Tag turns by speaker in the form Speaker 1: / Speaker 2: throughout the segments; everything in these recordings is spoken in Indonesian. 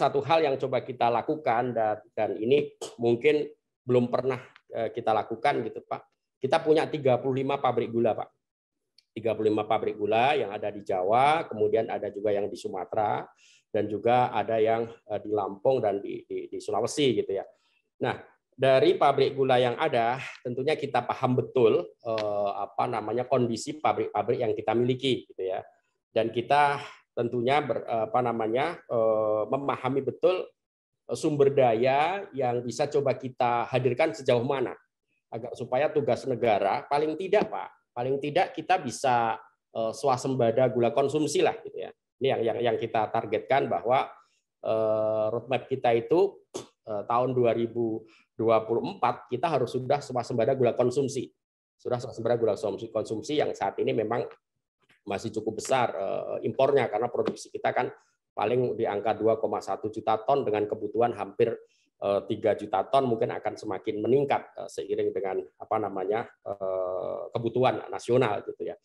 Speaker 1: satu hal yang coba kita lakukan dan, dan ini mungkin belum pernah eh, kita lakukan gitu Pak. Kita punya 35 pabrik gula Pak. 35 pabrik gula yang ada di Jawa, kemudian ada juga yang di Sumatera dan juga ada yang eh, di Lampung dan di, di, di Sulawesi gitu ya. Nah dari pabrik gula yang ada, tentunya kita paham betul eh, apa namanya kondisi pabrik-pabrik yang kita miliki gitu ya. Dan kita tentunya ber, apa namanya eh, memahami betul eh, sumber daya yang bisa coba kita hadirkan sejauh mana agar supaya tugas negara paling tidak Pak, paling tidak kita bisa eh, swasembada gula konsumsi lah gitu ya. Ini yang yang yang kita targetkan bahwa roadmap kita itu tahun 2024 kita harus sudah swasembada gula konsumsi. Sudah swasembada gula konsumsi yang saat ini memang masih cukup besar eh, impornya karena produksi kita kan paling di angka 2,1 juta ton dengan kebutuhan hampir 3 eh, juta ton mungkin akan semakin meningkat eh, seiring dengan apa namanya kebutuhan nasional gitu ya.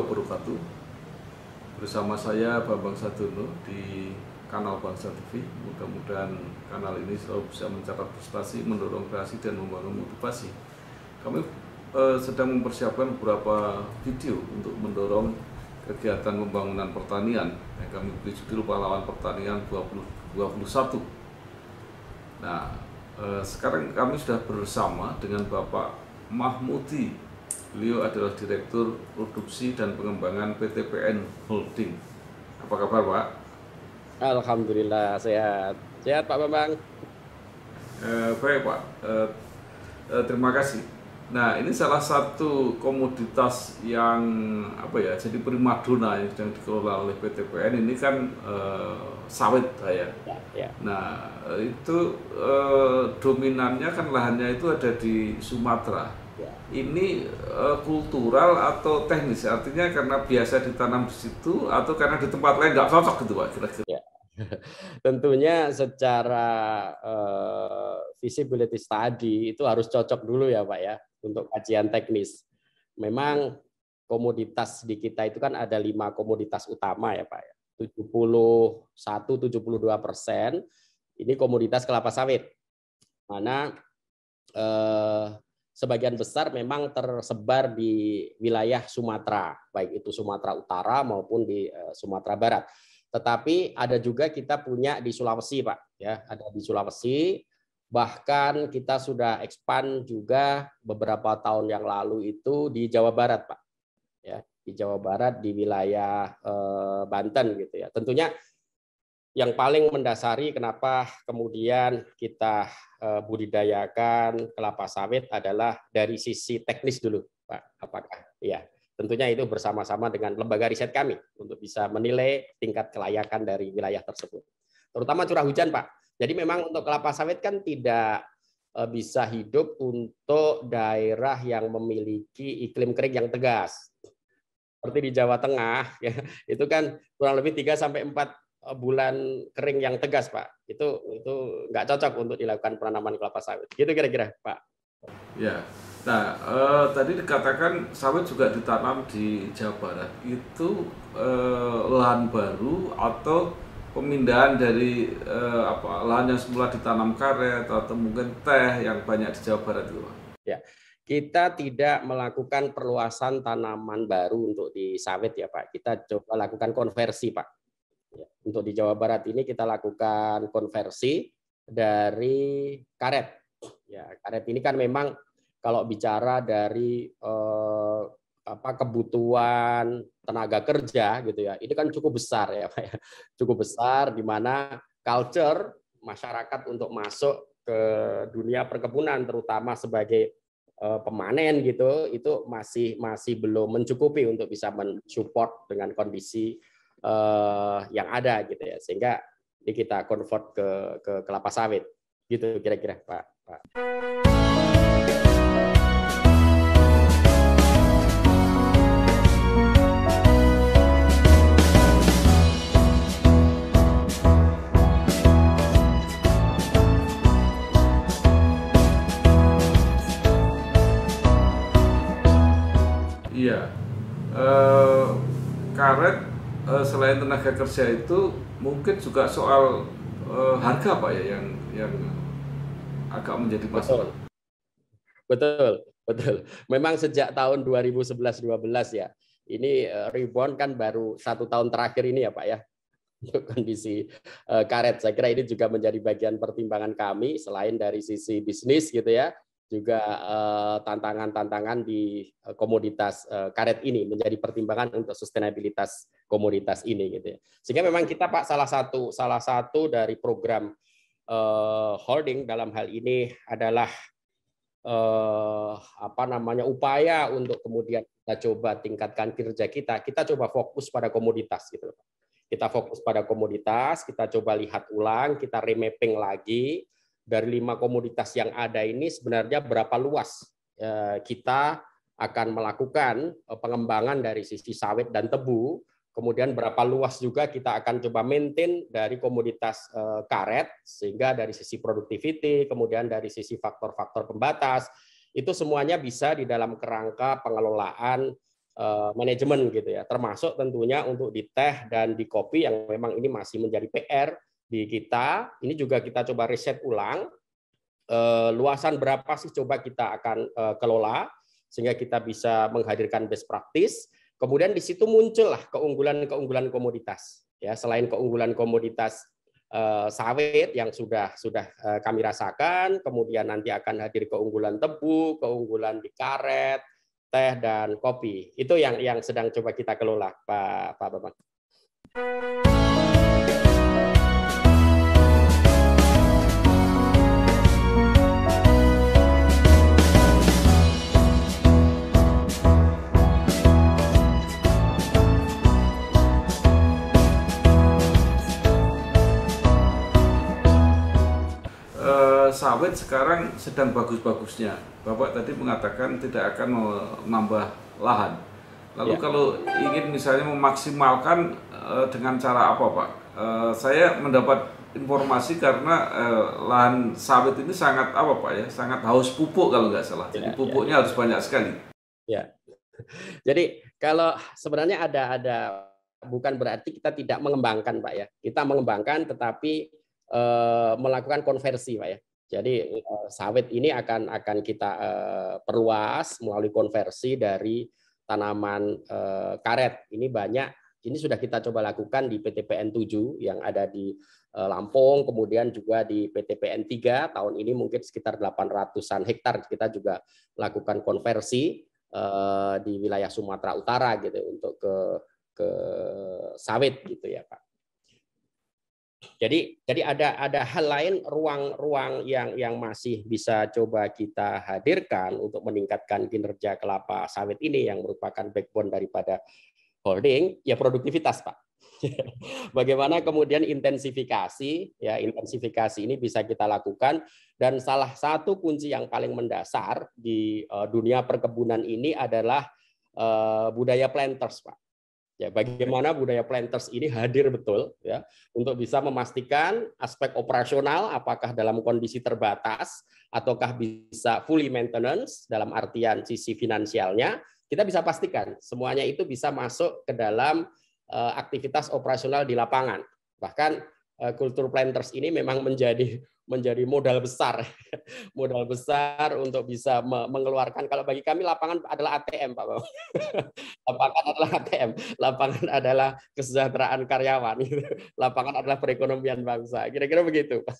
Speaker 2: wabarakatuh bersama saya Bambang Sadono di kanal Bangsa TV. Mudah-mudahan kanal ini selalu bisa mencatat prestasi, mendorong kreasi dan membangun motivasi. Kami eh, sedang mempersiapkan beberapa video untuk mendorong kegiatan pembangunan pertanian yang kami beri judul pahlawan pertanian 2021. Nah, eh, sekarang kami sudah bersama dengan Bapak Mahmudi Beliau adalah Direktur Produksi dan Pengembangan PTPN Holding. Apa kabar, Pak?
Speaker 1: Alhamdulillah sehat. Sehat, Pak Bambang.
Speaker 2: Eh, baik, Pak. Eh, eh, terima kasih. Nah, ini salah satu komoditas yang apa ya? Jadi primadona yang sedang dikelola oleh PTPN ini kan eh, sawit ya. ya, ya. Nah, itu eh, dominannya kan lahannya itu ada di Sumatera. Ya. ini uh, kultural atau teknis artinya karena biasa ditanam di situ atau karena di tempat lain nggak cocok gitu pak
Speaker 1: kira-kira ya. tentunya secara uh, visibility study itu harus cocok dulu ya pak ya untuk kajian teknis memang komoditas di kita itu kan ada lima komoditas utama ya pak ya 71 72 persen ini komoditas kelapa sawit mana e, sebagian besar memang tersebar di wilayah Sumatera, baik itu Sumatera Utara maupun di eh, Sumatera Barat. Tetapi ada juga kita punya di Sulawesi, Pak. Ya, ada di Sulawesi. Bahkan kita sudah expand juga beberapa tahun yang lalu itu di Jawa Barat, Pak. Ya, di Jawa Barat di wilayah eh, Banten gitu ya. Tentunya yang paling mendasari kenapa kemudian kita eh, budidayakan kelapa sawit adalah dari sisi teknis dulu, Pak. Apakah ya? Tentunya itu bersama-sama dengan lembaga riset kami untuk bisa menilai tingkat kelayakan dari wilayah tersebut. Terutama curah hujan, Pak. Jadi memang untuk kelapa sawit kan tidak eh, bisa hidup untuk daerah yang memiliki iklim kering yang tegas. Seperti di Jawa Tengah, ya, itu kan kurang lebih 3 sampai 4 bulan kering yang tegas, Pak. Itu itu nggak cocok untuk dilakukan penanaman kelapa sawit. Gitu kira-kira, Pak.
Speaker 2: Ya. Nah, eh, tadi dikatakan sawit juga ditanam di Jawa Barat. Itu eh, lahan baru atau pemindahan dari eh, apa lahan yang semula ditanam karet atau mungkin teh yang banyak di Jawa Barat itu, Pak?
Speaker 1: Ya kita tidak melakukan perluasan tanaman baru untuk di sawit ya Pak. Kita coba lakukan konversi Pak. Ya, untuk di Jawa Barat ini kita lakukan konversi dari karet. Ya, karet ini kan memang kalau bicara dari eh, apa kebutuhan tenaga kerja gitu ya. Ini kan cukup besar ya, Pak ya. Cukup besar di mana culture masyarakat untuk masuk ke dunia perkebunan terutama sebagai eh, pemanen gitu itu masih masih belum mencukupi untuk bisa mensupport dengan kondisi uh, yang ada gitu ya sehingga ini kita convert ke ke kelapa sawit gitu kira-kira Pak. Pak.
Speaker 2: tenaga kerja itu mungkin juga soal uh, harga pak ya yang
Speaker 1: yang agak menjadi masalah. Betul, betul. Memang sejak tahun 2011-12 ya. Ini eh, rebound kan baru satu tahun terakhir ini ya Pak ya. Untuk kondisi eh, karet. Saya kira ini juga menjadi bagian pertimbangan kami selain dari sisi bisnis gitu ya juga eh, tantangan-tantangan di eh, komoditas eh, karet ini menjadi pertimbangan untuk sustenabilitas komoditas ini gitu ya. Sehingga memang kita Pak salah satu salah satu dari program holding dalam hal ini adalah uh, apa namanya upaya untuk kemudian kita coba tingkatkan kinerja kita kita coba fokus pada komoditas gitu kita fokus pada komoditas kita coba lihat ulang kita remapping lagi dari lima komoditas yang ada ini sebenarnya berapa luas eh, kita akan melakukan eh, pengembangan dari sisi sawit dan tebu, kemudian berapa luas juga kita akan coba maintain dari komoditas eh, karet sehingga dari sisi productivity, kemudian dari sisi faktor-faktor pembatas itu semuanya bisa di dalam kerangka pengelolaan manajemen gitu ya, termasuk tentunya untuk di teh dan di kopi yang memang ini masih menjadi PR di kita. Ini juga kita coba riset ulang eh, luasan berapa sih coba kita akan eh, kelola sehingga kita bisa menghadirkan best practice. Kemudian di situ muncullah keunggulan-keunggulan komoditas. Ya, selain keunggulan komoditas eh, sawit yang sudah sudah kami rasakan, kemudian nanti akan hadir keunggulan tebu, keunggulan di karet, teh dan kopi. Itu yang yang sedang coba kita kelola, Pak Pak bapak
Speaker 2: sawit sekarang sedang bagus-bagusnya. Bapak tadi mengatakan tidak akan menambah lahan. Lalu ya. kalau ingin misalnya memaksimalkan uh, dengan cara apa, Pak? Uh, saya mendapat informasi karena uh, lahan sawit ini sangat apa, Pak ya? Sangat haus pupuk kalau nggak salah. Jadi ya, ya. pupuknya ya. harus banyak sekali.
Speaker 1: Ya. Jadi kalau sebenarnya ada ada bukan berarti kita tidak mengembangkan, Pak ya. Kita mengembangkan tetapi melakukan konversi, Pak ya. Jadi eh, sawit ini akan akan kita eh, perluas melalui konversi dari tanaman eh, karet. Ini banyak ini sudah kita coba lakukan di PTPN 7 yang ada di Lampung, kemudian juga di PTPN 3 tahun ini mungkin sekitar 800-an hektar kita juga lakukan konversi di wilayah Sumatera Utara gitu untuk ke ke sawit gitu ya Pak. Jadi jadi ada ada hal lain ruang-ruang yang yang masih bisa coba kita hadirkan untuk meningkatkan kinerja kelapa sawit ini yang merupakan backbone daripada holding ya produktivitas Pak. Bagaimana kemudian intensifikasi ya intensifikasi ini bisa kita lakukan dan salah satu kunci yang paling mendasar di eh, dunia perkebunan ini adalah eh, budaya planters Pak Ya, bagaimana budaya planters ini hadir betul ya untuk bisa memastikan aspek operasional apakah dalam kondisi terbatas ataukah bisa fully maintenance dalam artian sisi finansialnya kita bisa pastikan semuanya itu bisa masuk ke dalam eh, aktivitas operasional di lapangan. Bahkan kultur eh, planters ini memang menjadi menjadi modal besar modal besar untuk bisa mengeluarkan kalau bagi kami lapangan adalah ATM Pak Bambang. lapangan adalah ATM lapangan adalah kesejahteraan karyawan lapangan adalah perekonomian bangsa kira-kira begitu Pak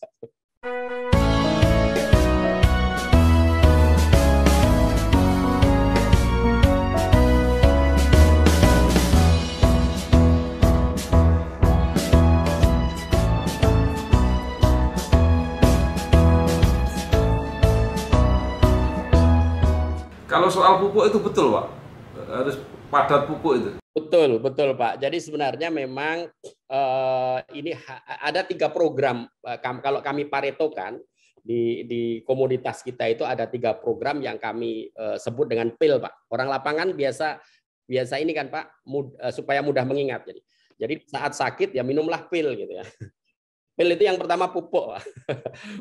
Speaker 2: Kalau soal pupuk itu betul, Pak. Harus
Speaker 1: padat pupuk itu. Betul, betul, Pak. Jadi sebenarnya memang eh, ini ada tiga program. Eh, kalau kami paretokan di, di komoditas kita itu ada tiga program yang kami eh, sebut dengan PIL, Pak. Orang lapangan biasa biasa ini kan Pak mud, eh, supaya mudah mengingat. Jadi, jadi saat sakit ya minumlah pil gitu ya. Pil itu yang pertama pupuk,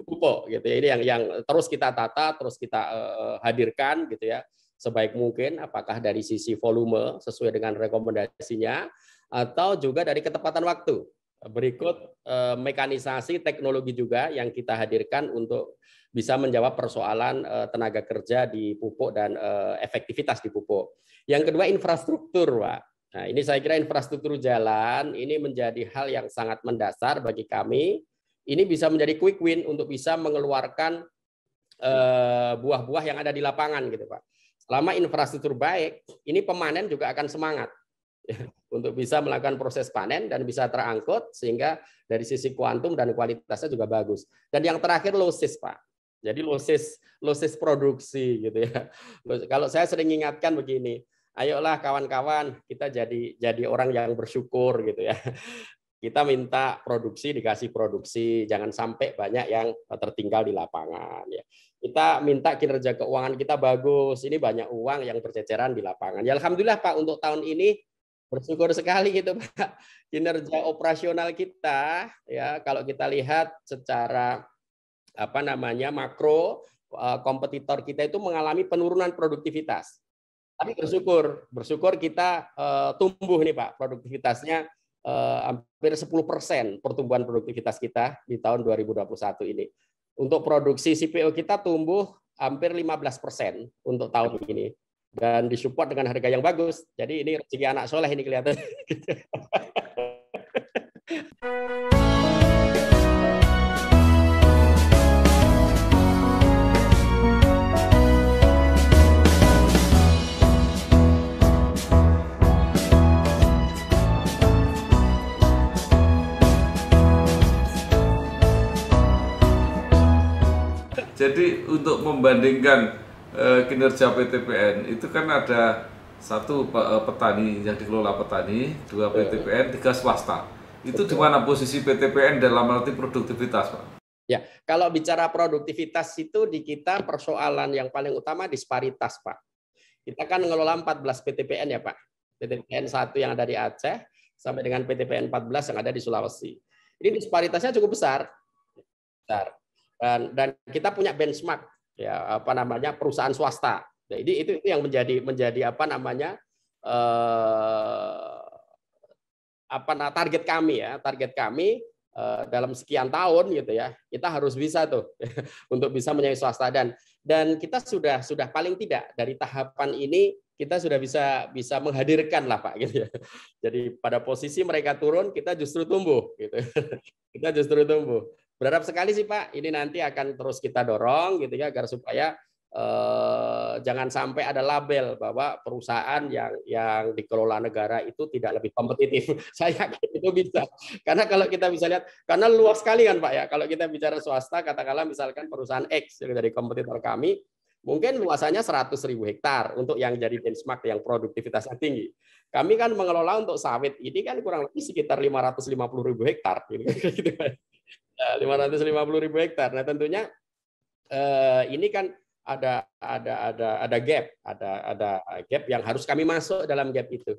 Speaker 1: pupuk gitu ya. Ini yang yang terus kita tata, terus kita uh, hadirkan gitu ya sebaik mungkin. Apakah dari sisi volume sesuai dengan rekomendasinya atau juga dari ketepatan waktu. Berikut uh, mekanisasi teknologi juga yang kita hadirkan untuk bisa menjawab persoalan uh, tenaga kerja di pupuk dan uh, efektivitas di pupuk. Yang kedua infrastruktur, Pak. Nah, ini saya kira infrastruktur jalan ini menjadi hal yang sangat mendasar bagi kami. Ini bisa menjadi quick win untuk bisa mengeluarkan eh, buah-buah yang ada di lapangan gitu Pak. Selama infrastruktur baik, ini pemanen juga akan semangat untuk bisa melakukan proses panen dan bisa terangkut sehingga dari sisi kuantum dan kualitasnya juga bagus. Dan yang terakhir losis Pak. Jadi losis losis produksi gitu ya. Kalau saya sering ingatkan begini, ayolah kawan-kawan kita jadi jadi orang yang bersyukur gitu ya. Kita minta produksi dikasih produksi, jangan sampai banyak yang tertinggal di lapangan ya. Kita minta kinerja keuangan kita bagus, ini banyak uang yang berceceran di lapangan. Ya alhamdulillah Pak untuk tahun ini bersyukur sekali gitu Pak. Kinerja operasional kita ya kalau kita lihat secara apa namanya makro eh, kompetitor kita itu mengalami penurunan produktivitas tapi bersyukur, bersyukur kita uh, tumbuh nih Pak, produktivitasnya uh, hampir 10% pertumbuhan produktivitas kita di tahun 2021 ini. Untuk produksi CPO kita tumbuh hampir 15% untuk tahun ini dan disupport dengan harga yang bagus. Jadi ini rezeki anak soleh ini kelihatan.
Speaker 2: Jadi untuk membandingkan e, kinerja PTPN itu kan ada satu eh, petani yang dikelola petani, dua iya. PTPN, tiga swasta. Itu di mana posisi PTPN dalam arti produktivitas, Pak? Ya,
Speaker 1: kalau bicara produktivitas itu di kita persoalan yang paling utama disparitas, Pak. Kita kan ngelola 14 PTPN ya, Pak. PTPN satu yang ada di Aceh sampai dengan PTPN 14 yang ada di Sulawesi. Ini disparitasnya cukup besar. Besar dan dan kita punya benchmark ya apa namanya perusahaan swasta jadi itu itu yang menjadi menjadi apa namanya eh, apa nah, target kami ya target kami eh, dalam sekian tahun gitu ya kita harus bisa tuh untuk bisa menjadi swasta dan dan kita sudah sudah paling tidak dari tahapan ini kita sudah bisa bisa menghadirkan lah pak gitu ya. Jadi pada posisi mereka turun kita justru tumbuh gitu. Kita justru tumbuh. Berharap sekali sih Pak, ini nanti akan terus kita dorong gitu ya agar supaya eh, jangan sampai ada label bahwa perusahaan yang yang dikelola negara itu tidak lebih kompetitif. Saya yakin itu bisa. Karena kalau kita bisa lihat karena luas sekali kan Pak ya. Kalau kita bicara swasta katakanlah misalkan perusahaan X yang dari kompetitor kami mungkin luasannya 100 ribu hektar untuk yang jadi benchmark yang produktivitasnya tinggi. Kami kan mengelola untuk sawit ini kan kurang lebih sekitar 550 ribu hektar. Gitu. Kan. 550 nah, ribu hektar. Nah tentunya eh, ini kan ada ada ada ada gap, ada ada gap yang harus kami masuk dalam gap itu.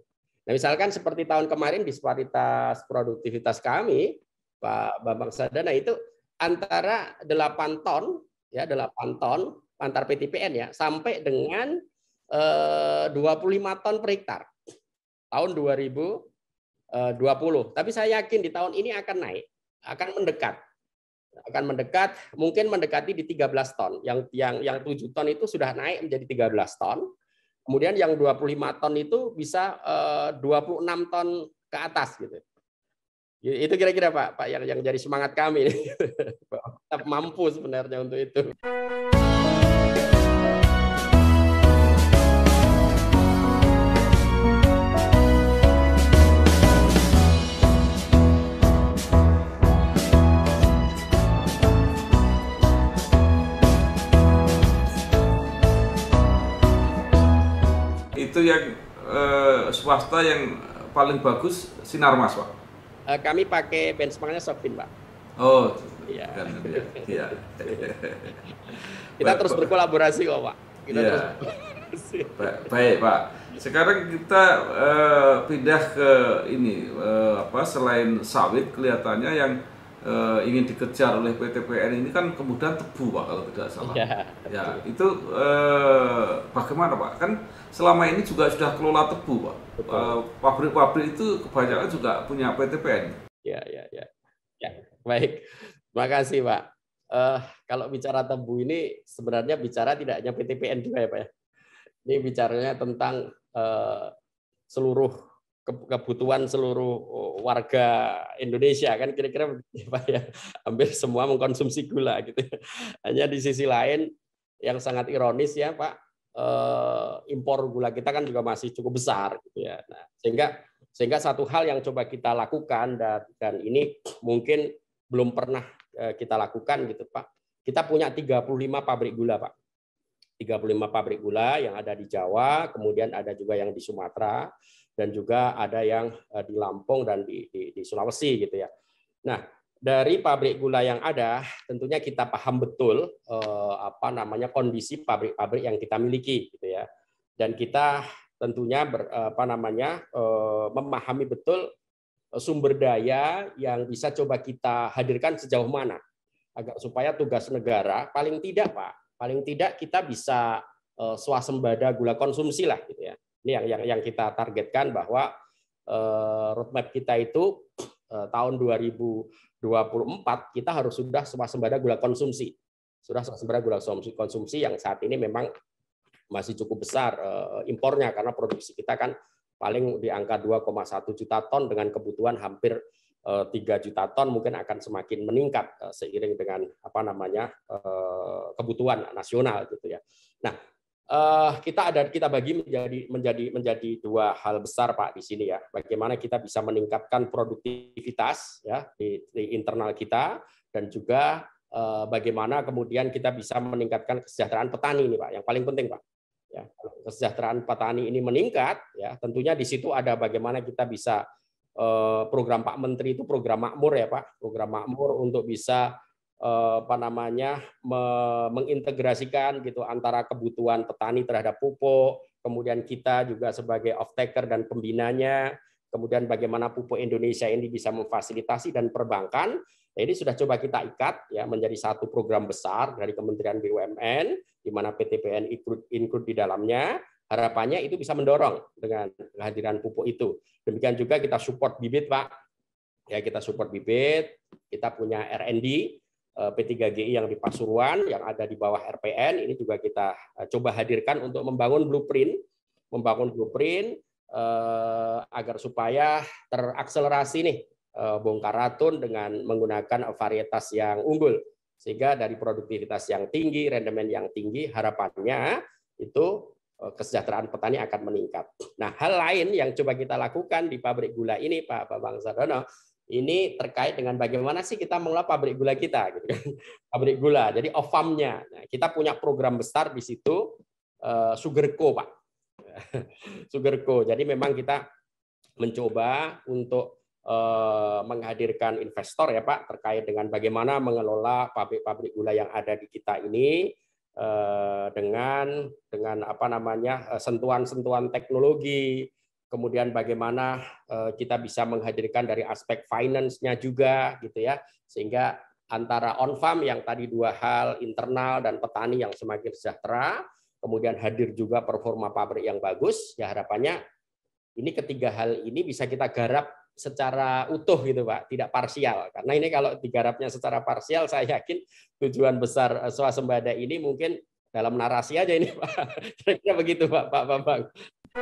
Speaker 1: Nah misalkan seperti tahun kemarin disparitas produktivitas kami Pak Bambang Sadana itu antara 8 ton ya 8 ton antar PTPN ya sampai dengan eh, 25 ton per hektar tahun 2020. Eh, Tapi saya yakin di tahun ini akan naik, akan mendekat akan mendekat mungkin mendekati di 13 ton. Yang yang yang 7 ton itu sudah naik menjadi 13 ton. Kemudian yang 25 ton itu bisa eh, 26 ton ke atas gitu. Ya, itu kira-kira Pak, Pak yang yang jadi semangat kami. Gitu. Mampu sebenarnya untuk itu.
Speaker 2: itu yang eh, swasta yang paling bagus Sinarmas pak?
Speaker 1: Eh, kami pakai benchmarknya sopin pak.
Speaker 2: Oh, iya. Kan, kan, ya. Iya. Kita terus
Speaker 1: berkolaborasi kok pak. Kita ya. terus Baik, pak.
Speaker 2: Sekarang kita eh, pindah ke ini eh, apa selain sawit kelihatannya yang uh, ingin dikejar oleh PT PN ini kan kemudian tebu pak kalau tidak salah. Ya, ya itu uh, bagaimana pak? Kan selama ini juga sudah kelola tebu pak. Eh, pabrik-pabrik uh, itu kebanyakan juga punya PTPN.
Speaker 1: Ya ya ya. Ya baik. kasih pak. Uh, kalau bicara tebu ini sebenarnya bicara tidak hanya PN juga ya pak ya. Ini bicaranya tentang uh, seluruh kebutuhan seluruh oh, warga Indonesia kan kira-kira begitu ya. Hampir semua mengkonsumsi gula gitu. Ya. Hanya di sisi lain yang sangat ironis ya Pak, eh, impor gula kita kan juga masih cukup besar gitu ya. Nah, sehingga sehingga satu hal yang coba kita lakukan dan dan ini mungkin belum pernah eh, kita lakukan gitu Pak. Kita punya 35 pabrik gula Pak. 35 pabrik gula yang ada di Jawa, kemudian ada juga yang di Sumatera dan juga ada yang eh, di Lampung dan di, di, di Sulawesi gitu ya. Nah dari pabrik gula yang ada tentunya kita paham betul eh, apa namanya kondisi pabrik-pabrik yang kita miliki gitu ya dan kita tentunya ber, eh, apa namanya eh, memahami betul eh, sumber daya yang bisa coba kita hadirkan sejauh mana agar supaya tugas negara paling tidak pak paling tidak kita bisa swasembada gula konsumsi lah gitu ya ini yang yang yang kita targetkan bahwa eh, roadmap kita itu eh, tahun 2024 kita harus sudah swasembada gula konsumsi. Sudah swasembada gula konsumsi, konsumsi yang saat ini memang masih cukup besar eh, impornya karena produksi kita kan paling di angka 2,1 juta ton dengan kebutuhan hampir 3 eh, juta ton mungkin akan semakin meningkat eh, seiring dengan apa namanya eh, kebutuhan nasional gitu ya. Nah, uh, kita ada kita bagi menjadi menjadi menjadi dua hal besar Pak di sini ya. Bagaimana kita bisa meningkatkan produktivitas ya di, di internal kita dan juga uh, bagaimana kemudian kita bisa meningkatkan kesejahteraan petani ini Pak, yang paling penting Pak. Ya, kesejahteraan petani ini meningkat ya, tentunya di situ ada bagaimana kita bisa uh, program Pak Menteri itu program makmur ya Pak, program makmur untuk bisa Eh, apa namanya mengintegrasikan gitu antara kebutuhan petani terhadap pupuk, kemudian kita juga sebagai off taker dan pembinanya, kemudian bagaimana pupuk Indonesia ini bisa memfasilitasi dan perbankan. Nah, ini sudah coba kita ikat ya menjadi satu program besar dari Kementerian BUMN di mana PTPN ikut include di dalamnya. Harapannya itu bisa mendorong dengan kehadiran pupuk itu. Demikian juga kita support bibit, Pak. Ya, kita support bibit, kita punya R&D Eh, P3GI yang di Pasuruan yang ada di bawah RPN ini juga kita eh, coba hadirkan untuk membangun blueprint, membangun blueprint eh, agar supaya terakselerasi nih bongkar ratun dengan menggunakan varietas yang unggul sehingga dari produktivitas yang tinggi, rendemen yang tinggi harapannya itu kesejahteraan petani akan meningkat. Nah, hal lain yang coba kita lakukan di pabrik gula ini, Pak Bambang Sardono, ini terkait dengan bagaimana sih kita mengelola pabrik gula kita, gitu kan? pabrik gula. Jadi ofamnya, nah, kita punya program besar di situ uh, eh, Sugarco, Pak. Sugarco. Jadi memang kita mencoba untuk eh, menghadirkan investor ya Pak terkait dengan bagaimana mengelola pabrik-pabrik gula yang ada di kita ini eh, dengan dengan apa namanya sentuhan-sentuhan teknologi, kemudian bagaimana eh, kita bisa menghadirkan dari aspek finance-nya juga gitu ya sehingga antara on farm yang tadi dua hal internal dan petani yang semakin sejahtera kemudian hadir juga performa pabrik yang bagus ya harapannya ini ketiga hal ini bisa kita garap secara utuh gitu Pak, tidak parsial. Karena ini kalau digarapnya secara parsial saya yakin tujuan besar eh, swasembada ini mungkin dalam narasi aja ini Pak. Kira-kira begitu Pak, Pak Bambang. Pak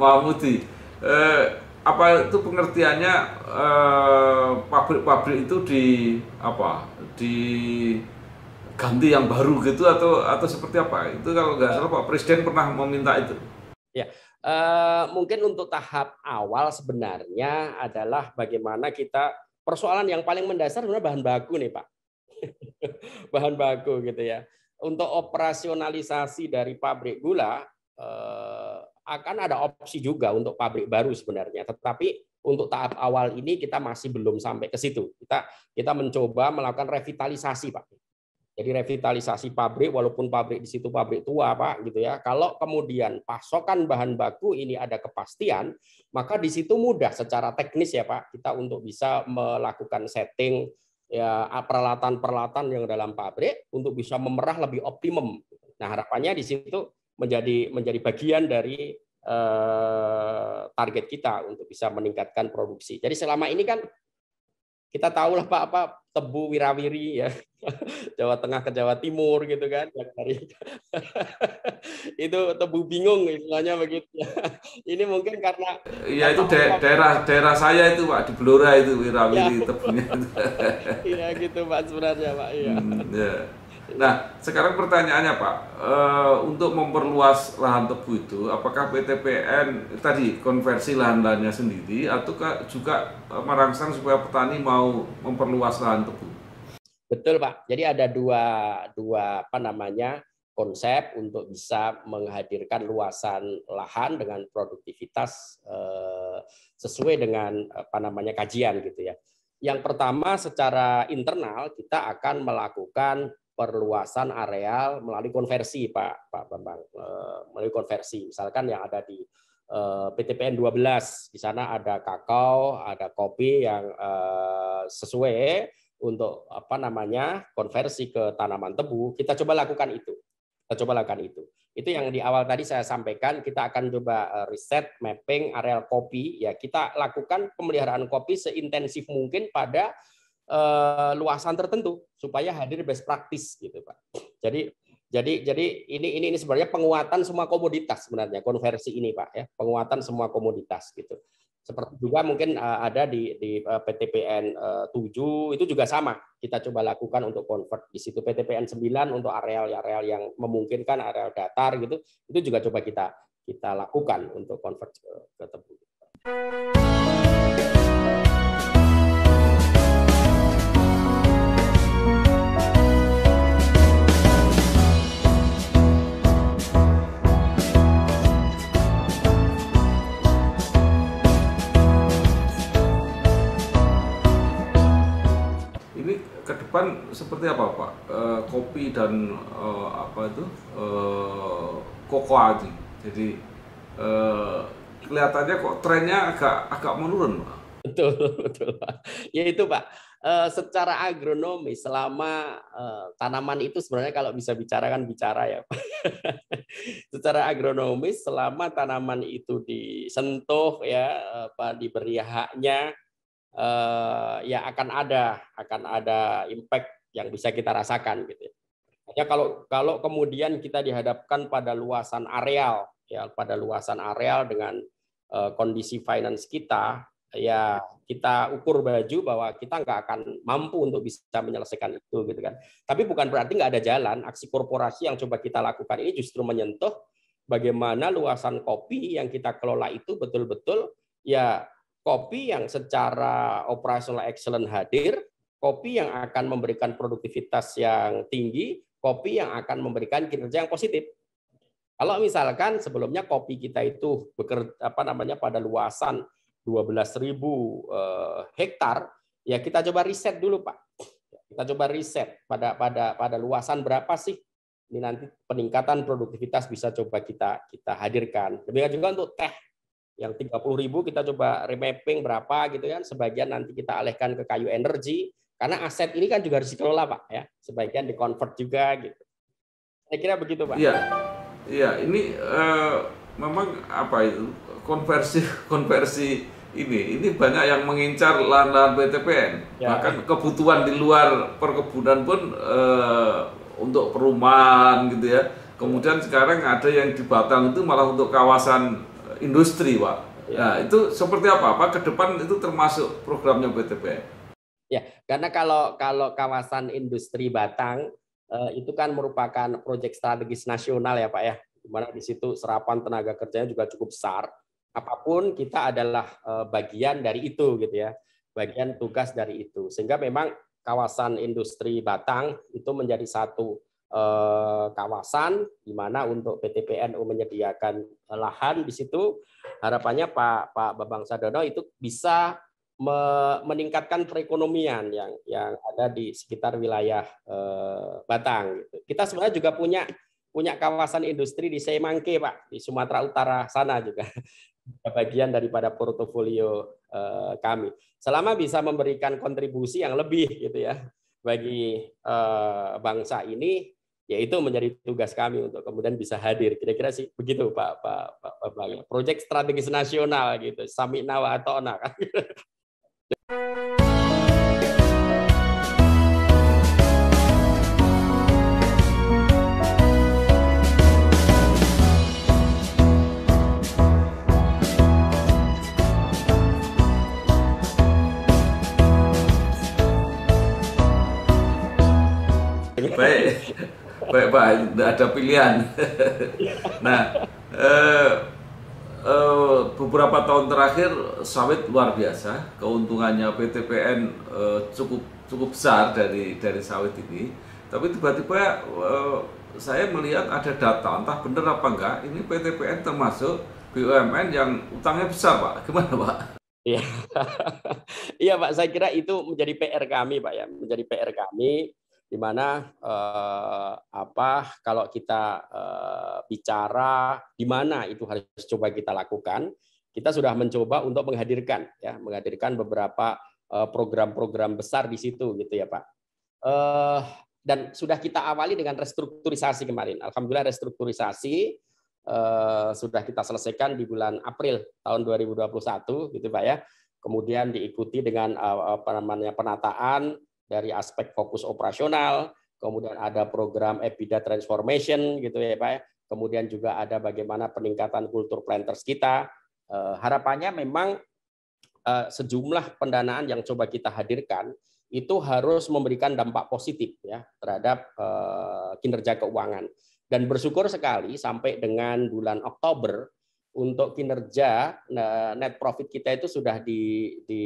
Speaker 2: Mahmudi, eh, apa itu pengertiannya eh, pabrik-pabrik eh, itu di apa di ganti yang baru gitu atau atau seperti apa? Itu kalau nggak salah Pak Presiden pernah meminta itu.
Speaker 1: Ya, eh, mungkin untuk tahap awal sebenarnya adalah bagaimana kita persoalan yang paling mendasar sebenarnya bahan baku nih Pak. bahan baku gitu ya. Untuk operasionalisasi dari pabrik gula eh, akan ada opsi juga untuk pabrik baru sebenarnya. Tetapi untuk tahap awal ini kita masih belum sampai ke situ. Kita kita mencoba melakukan revitalisasi Pak jadi revitalisasi pabrik, walaupun pabrik di situ pabrik tua, Pak, gitu ya. Kalau kemudian pasokan bahan baku ini ada kepastian, maka di situ mudah secara teknis ya, Pak, kita untuk bisa melakukan setting ya peralatan-peralatan yang dalam pabrik untuk bisa memerah lebih optimum. Nah, harapannya di situ menjadi menjadi bagian dari eh, target kita untuk bisa meningkatkan produksi. Jadi selama ini kan kita tahu lah Pak apa tebu wirawiri ya Jawa Tengah ke Jawa Timur gitu kan yang dari itu tebu bingung istilahnya begitu ini mungkin karena ya itu da daerah daerah saya itu pak di Blora
Speaker 2: itu wirawiri ya. tebunya
Speaker 1: iya gitu pak sebenarnya pak iya hmm,
Speaker 2: ya. Nah, sekarang pertanyaannya Pak, e, untuk memperluas lahan tebu itu, apakah PT PN tadi konversi lahan-lahannya sendiri, atau juga eh, merangsang supaya petani mau memperluas lahan
Speaker 1: tebu? Betul Pak. Jadi ada dua dua apa namanya konsep untuk bisa menghadirkan luasan lahan dengan produktivitas e, sesuai dengan apa namanya kajian gitu ya. Yang pertama secara internal kita akan melakukan perluasan areal melalui konversi Pak Pak Bambang eh, melalui konversi misalkan yang ada di eh, PTPN 12 di sana ada kakao ada kopi yang eh, sesuai untuk apa namanya konversi ke tanaman tebu kita coba lakukan itu kita coba lakukan itu itu yang di awal tadi saya sampaikan kita akan coba riset mapping areal kopi ya kita lakukan pemeliharaan kopi seintensif mungkin pada uh, luasan tertentu supaya hadir best practice gitu Pak. Jadi jadi jadi ini ini ini sebenarnya penguatan semua komoditas sebenarnya konversi ini Pak ya, penguatan semua komoditas gitu. Seperti juga mungkin uh, ada di di uh, PTPN uh, 7 itu juga sama. Kita coba lakukan untuk convert di situ PTPN 9 untuk areal-areal yang memungkinkan areal datar gitu. Itu juga coba kita kita lakukan untuk convert ke, eh, ke tebu.
Speaker 2: ke depan seperti apa Pak? E, kopi dan e, apa itu e, eh, koko aja. Jadi e, kelihatannya kok trennya
Speaker 1: agak agak menurun Pak. Betul, betul Pak. Ya itu Pak. E, secara agronomi selama e, tanaman itu sebenarnya kalau bisa bicara kan bicara ya. Pak. secara agronomis selama tanaman itu disentuh ya apa diberi haknya Eh, ya akan ada akan ada impact yang bisa kita rasakan gitu. Ya kalau kalau kemudian kita dihadapkan pada luasan areal ya pada luasan areal dengan eh, kondisi finance kita ya kita ukur baju bahwa kita nggak akan mampu untuk bisa menyelesaikan itu gitu kan. Tapi bukan berarti nggak ada jalan. Aksi korporasi yang coba kita lakukan ini justru menyentuh bagaimana luasan kopi yang kita kelola itu betul-betul ya kopi yang secara operasional excellent hadir, kopi yang akan memberikan produktivitas yang tinggi, kopi yang akan memberikan kinerja yang positif. Kalau misalkan sebelumnya kopi kita itu bekerja apa namanya pada luasan 12.000 eh, hektar, ya kita coba riset dulu, Pak. Kita coba riset pada pada pada luasan berapa sih ini nanti peningkatan produktivitas bisa coba kita kita hadirkan. Demikian juga untuk teh yang 30 ribu kita coba remapping berapa gitu kan sebagian nanti kita alihkan ke kayu energi karena aset ini kan juga harus dikelola pak ya sebagian di convert juga gitu saya kira begitu pak iya iya ini uh, memang
Speaker 2: apa itu konversi konversi ini ini banyak yang mengincar lahan-lahan PTPN ya. bahkan kebutuhan di luar perkebunan pun uh, untuk perumahan gitu ya kemudian sekarang ada yang di Batang itu malah untuk kawasan industri, Pak. Ya. Nah, itu seperti apa? Pak ke depan itu termasuk programnya BTPN?
Speaker 1: Ya, karena kalau kalau kawasan industri Batang eh, itu kan merupakan proyek strategis nasional ya, Pak ya. Dimana di situ serapan tenaga kerjanya juga cukup besar. Apapun kita adalah eh, bagian dari itu gitu ya. Bagian tugas dari itu. Sehingga memang kawasan industri Batang itu menjadi satu Eh, kawasan di mana untuk PT PNU menyediakan lahan di situ harapannya Pak Pak Babang Sadono itu bisa meningkatkan perekonomian yang yang ada di sekitar wilayah eh, Batang. Gitu. Kita sebenarnya juga punya punya kawasan industri di Semangke Pak di Sumatera Utara sana juga bagian daripada portofolio eh, kami. Selama bisa memberikan kontribusi yang lebih gitu ya bagi bangsa ini ya itu menjadi tugas kami untuk kemudian bisa hadir. Kira-kira sih begitu Pak Pak Pak, Pak Proyek strategis nasional gitu, samina atau anak
Speaker 2: Baik baik pak tidak ada pilihan iya. nah eh, eh, beberapa tahun terakhir sawit luar biasa keuntungannya PTPN eh, cukup cukup besar dari dari sawit ini tapi tiba-tiba eh, saya melihat ada data entah benar apa enggak ini PTPN termasuk BUMN yang utangnya besar pak gimana pak
Speaker 1: Iya, iya Pak. Saya kira itu menjadi PR kami, Pak ya, menjadi PR kami di mana eh, apa kalau kita eh, bicara di mana itu harus coba kita lakukan, kita sudah mencoba untuk menghadirkan ya, menghadirkan beberapa eh, program-program eh, besar di situ gitu ya Pak. Eh, dan sudah kita awali dengan restrukturisasi kemarin. Alhamdulillah restrukturisasi eh, sudah kita selesaikan di bulan April tahun 2021 gitu Pak ya. Kemudian diikuti dengan eh, apa namanya penataan dari aspek fokus operasional, kemudian ada program EBITDA transformation gitu ya Pak. Ya. Kemudian juga ada bagaimana peningkatan kultur planters kita. Eh, harapannya memang eh, sejumlah pendanaan yang coba kita hadirkan itu harus memberikan dampak positif ya terhadap eh, kinerja keuangan. Dan bersyukur sekali sampai dengan bulan Oktober untuk kinerja nah, net profit kita itu sudah di, di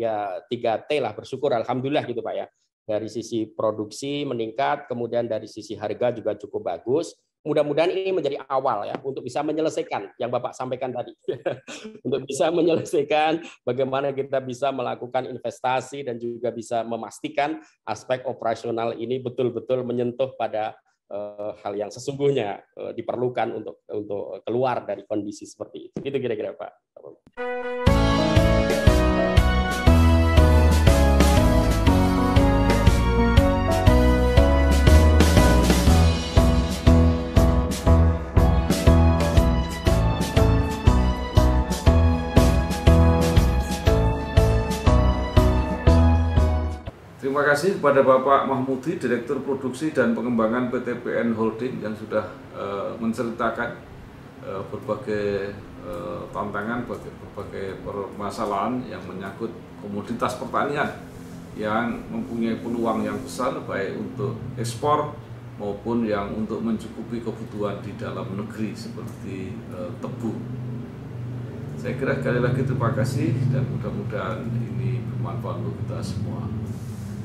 Speaker 1: ya 3T lah bersyukur alhamdulillah gitu Pak ya. Dari sisi produksi meningkat, kemudian dari sisi harga juga cukup bagus. Mudah-mudahan ini menjadi awal ya untuk bisa menyelesaikan yang Bapak sampaikan tadi. untuk bisa menyelesaikan bagaimana kita bisa melakukan investasi dan juga bisa memastikan aspek operasional ini betul-betul menyentuh pada Eh, hal yang sesungguhnya eh, diperlukan untuk untuk keluar dari kondisi seperti itu. Itu kira-kira Pak.
Speaker 2: Terima kasih kepada Bapak Mahmudi, Direktur Produksi dan Pengembangan PT PN Holding yang sudah uh, menceritakan uh, berbagai uh, tantangan, berbagai permasalahan yang menyangkut komoditas pertanian yang mempunyai peluang yang besar baik untuk ekspor maupun yang untuk mencukupi kebutuhan di dalam negeri seperti uh, tebu. Saya kira sekali lagi terima kasih dan mudah-mudahan ini bermanfaat untuk kita semua.